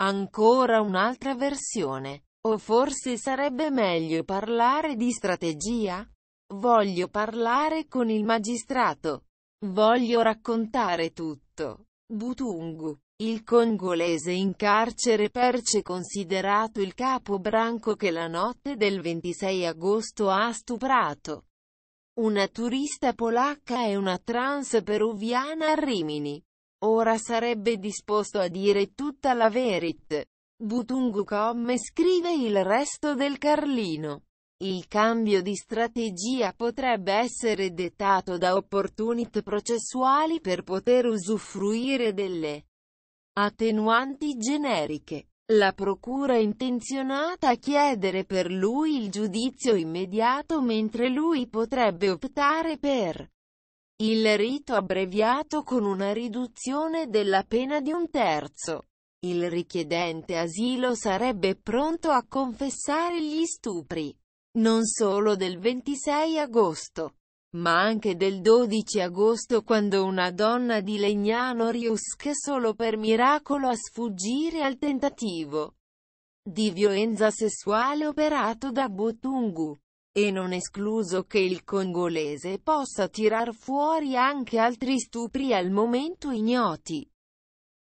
Ancora un'altra versione. O forse sarebbe meglio parlare di strategia? Voglio parlare con il magistrato. Voglio raccontare tutto. Butungu, il congolese in carcere perce considerato il capo branco che la notte del 26 agosto ha stuprato una turista polacca e una trans peruviana a Rimini. Ora sarebbe disposto a dire tutta la verit. Butungu.com scrive il resto del Carlino. Il cambio di strategia potrebbe essere dettato da opportunità processuali per poter usufruire delle attenuanti generiche. La procura è intenzionata a chiedere per lui il giudizio immediato mentre lui potrebbe optare per il rito abbreviato con una riduzione della pena di un terzo. Il richiedente asilo sarebbe pronto a confessare gli stupri, non solo del 26 agosto, ma anche del 12 agosto quando una donna di Legnano riuscì solo per miracolo a sfuggire al tentativo di violenza sessuale operato da Botungu e non escluso che il congolese possa tirar fuori anche altri stupri al momento ignoti.